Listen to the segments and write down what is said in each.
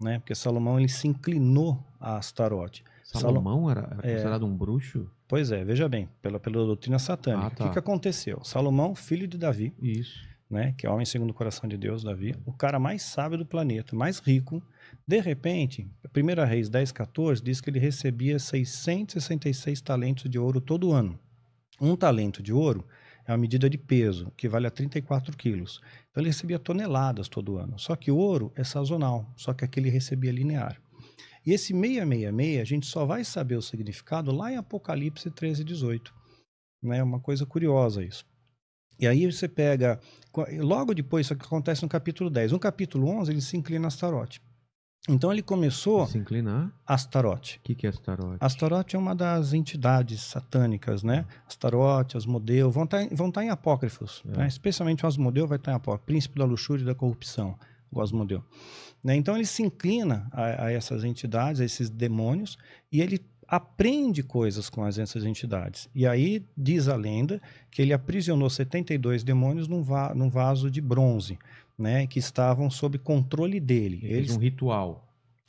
né? Porque Salomão ele se inclinou a Astarote. Salomão era, era é. considerado um bruxo? Pois é, veja bem, pela, pela doutrina satânica. Ah, tá. O que, que aconteceu? Salomão, filho de Davi, Isso. Né, que é homem segundo o coração de Deus, Davi, o cara mais sábio do planeta, mais rico, de repente, 1 Reis 10, 14, diz que ele recebia 666 talentos de ouro todo ano. Um talento de ouro é uma medida de peso, que vale a 34 quilos. Então ele recebia toneladas todo ano. Só que o ouro é sazonal, só que aquele recebia linear. E esse 666, a gente só vai saber o significado lá em Apocalipse 13, 18. Né, é né? uma coisa curiosa isso. E aí você pega, logo depois, isso acontece no capítulo 10. No capítulo 11, ele se inclina a Astarote. Então ele começou se inclinar. Astaroth. O que, que é Astaroth? Astaroth é uma das entidades satânicas, né? Astaroth, Asmodeu, vão tá estar, vão estar tá em apócrifos, é. né? especialmente o Asmodeu vai estar tá em apócrifos, príncipe da luxúria e da corrupção, o Asmodeu. Né? Então ele se inclina a, a, essas entidades, a esses demônios, e ele aprende coisas com essas entidades. E aí diz a lenda que ele aprisionou 72 demônios num, va num vaso de bronze né, que estavam sob controle dele. Ele Eles um ritual.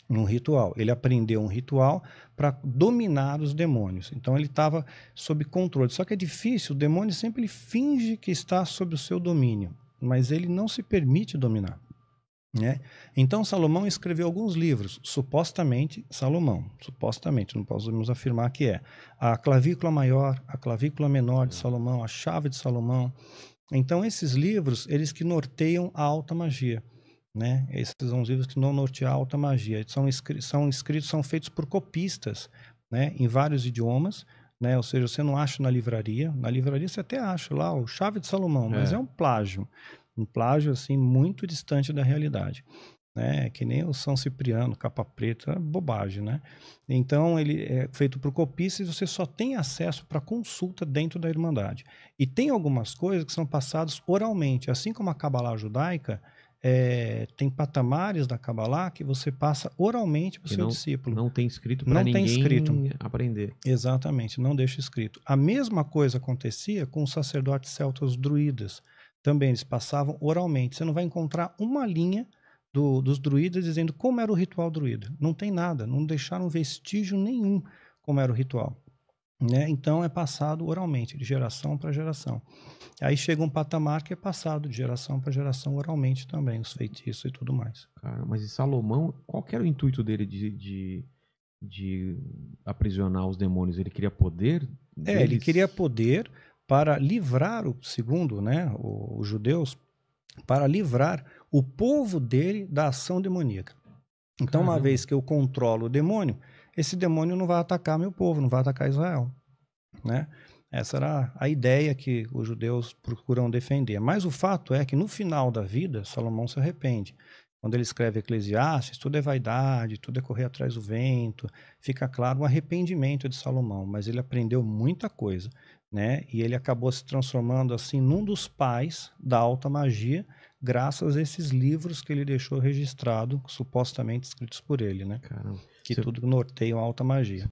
Um ritual. Ele aprendeu um ritual para dominar os demônios. Então ele estava sob controle. Só que é difícil, o demônio sempre ele finge que está sob o seu domínio, mas ele não se permite dominar. Né? Então Salomão escreveu alguns livros, supostamente Salomão, supostamente, não podemos afirmar que é. A clavícula maior, a clavícula menor de é. Salomão, a chave de Salomão, então esses livros, eles que norteiam a alta magia, né? Esses são os livros que não norteiam a alta magia. São, são escritos, são feitos por copistas, né? Em vários idiomas, né? Ou seja, você não acha na livraria. Na livraria você até acha lá o Chave de Salomão, mas é, é um plágio, um plágio assim muito distante da realidade né? Que nem o São Cipriano, capa preta, é bobagem, né? Então ele é feito por copistas e você só tem acesso para consulta dentro da Irmandade. E tem algumas coisas que são passadas oralmente, assim como a Kabbalah judaica. É, tem patamares da Kabbalah que você passa oralmente para o seu não, discípulo. Não tem escrito para ninguém tem escrito. aprender. Exatamente, não deixa escrito. A mesma coisa acontecia com os sacerdotes celtas druidas. Também eles passavam oralmente. Você não vai encontrar uma linha do, dos druidas dizendo como era o ritual druida. Não tem nada, não deixaram vestígio nenhum como era o ritual. Né? Então é passado oralmente, de geração para geração. Aí chega um patamar que é passado de geração para geração oralmente também, os feitiços e tudo mais. Cara, mas e Salomão, qual era o intuito dele de, de, de aprisionar os demônios? Ele queria poder? É, ele queria poder para livrar, o segundo né, os judeus, para livrar o povo dele da ação demoníaca. Então, Caramba. uma vez que eu controlo o demônio, esse demônio não vai atacar meu povo, não vai atacar Israel, né? Essa era a ideia que os judeus procuram defender. Mas o fato é que no final da vida, Salomão se arrepende. Quando ele escreve Eclesiastes, tudo é vaidade, tudo é correr atrás do vento. Fica claro o arrependimento de Salomão, mas ele aprendeu muita coisa, né? E ele acabou se transformando assim num dos pais da alta magia graças a esses livros que ele deixou registrado, supostamente escritos por ele, né? Caramba. Que tudo norteiam a alta magia.